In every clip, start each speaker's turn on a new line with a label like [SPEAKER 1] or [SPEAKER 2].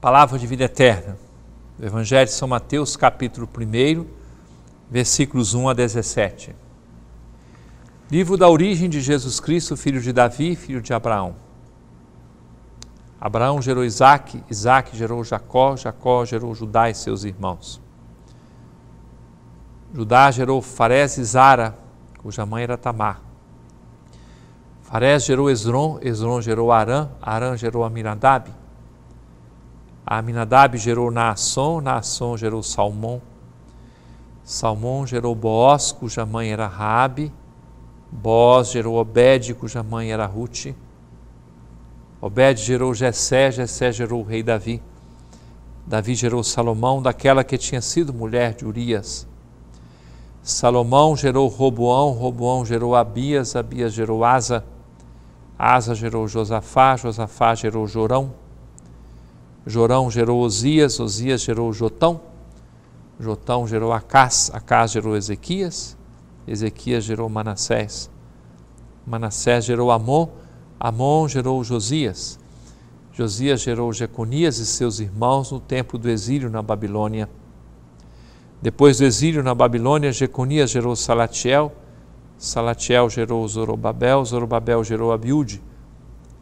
[SPEAKER 1] Palavra de vida eterna. Do Evangelho de São Mateus, capítulo 1, versículos 1 a 17. Livro da origem de Jesus Cristo, filho de Davi, filho de Abraão. Abraão gerou Isaac, Isaac gerou Jacó, Jacó gerou Judá e seus irmãos. Judá gerou Fares e Zara, cuja mãe era Tamar. Fares gerou Esron, Esron gerou Arã, Arã gerou Aminadab. Aminadab gerou Naasson, Naasson gerou Salmão, Salmão gerou Boaz, cuja mãe era Raabe, Boaz gerou Obed, cuja mãe era Ruth, Obed gerou Jessé, Jessé gerou o rei Davi, Davi gerou Salomão, daquela que tinha sido mulher de Urias, Salomão gerou Roboão, Roboão gerou Abias, Abias gerou Asa, Asa gerou Josafá, Josafá gerou Jorão, Jorão gerou Osias, Osias gerou Jotão, Jotão gerou Acás, Acás gerou Ezequias, Ezequias gerou Manassés, Manassés gerou Amon, Amon gerou Josias, Josias gerou Jeconias e seus irmãos no tempo do exílio na Babilônia. Depois do exílio na Babilônia, Jeconias gerou Salatiel, Salatiel gerou Zorobabel, Zorobabel gerou Abiúde,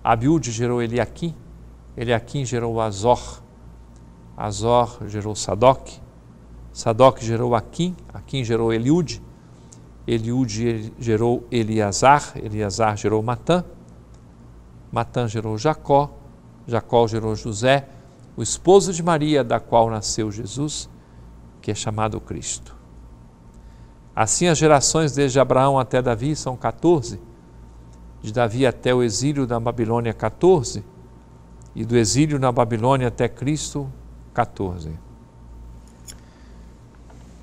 [SPEAKER 1] Abiúde gerou Eliakim. Eliakim gerou Azor, Azor gerou Sadoc, Sadoc gerou Aquim, Aquim gerou Eliude, Eliude gerou Eliazar, Eliazar gerou Matã, Matã gerou Jacó, Jacó gerou José, o esposo de Maria, da qual nasceu Jesus, que é chamado Cristo. Assim, as gerações desde Abraão até Davi são 14, de Davi até o exílio da Babilônia, 14, e do exílio na Babilônia até Cristo, 14.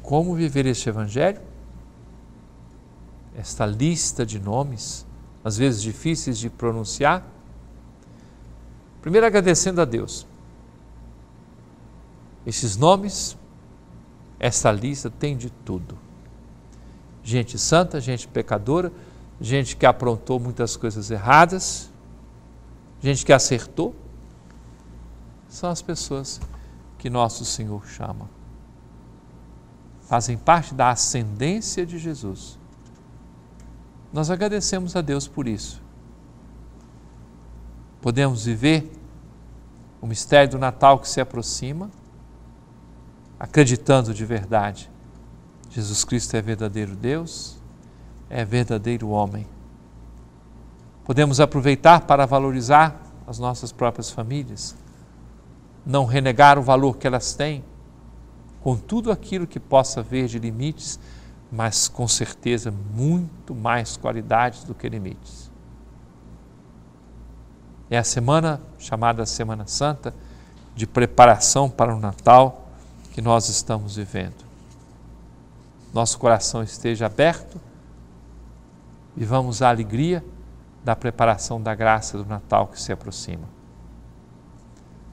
[SPEAKER 1] Como viver este evangelho? Esta lista de nomes, às vezes difíceis de pronunciar. Primeiro agradecendo a Deus. Esses nomes, essa lista tem de tudo. Gente santa, gente pecadora, gente que aprontou muitas coisas erradas, gente que acertou, são as pessoas que nosso Senhor chama. Fazem parte da ascendência de Jesus. Nós agradecemos a Deus por isso. Podemos viver o mistério do Natal que se aproxima, acreditando de verdade. Jesus Cristo é verdadeiro Deus, é verdadeiro homem. Podemos aproveitar para valorizar as nossas próprias famílias, não renegar o valor que elas têm, com tudo aquilo que possa haver de limites, mas com certeza muito mais qualidades do que limites. É a semana chamada Semana Santa, de preparação para o Natal que nós estamos vivendo. Nosso coração esteja aberto, e vamos à alegria da preparação da graça do Natal que se aproxima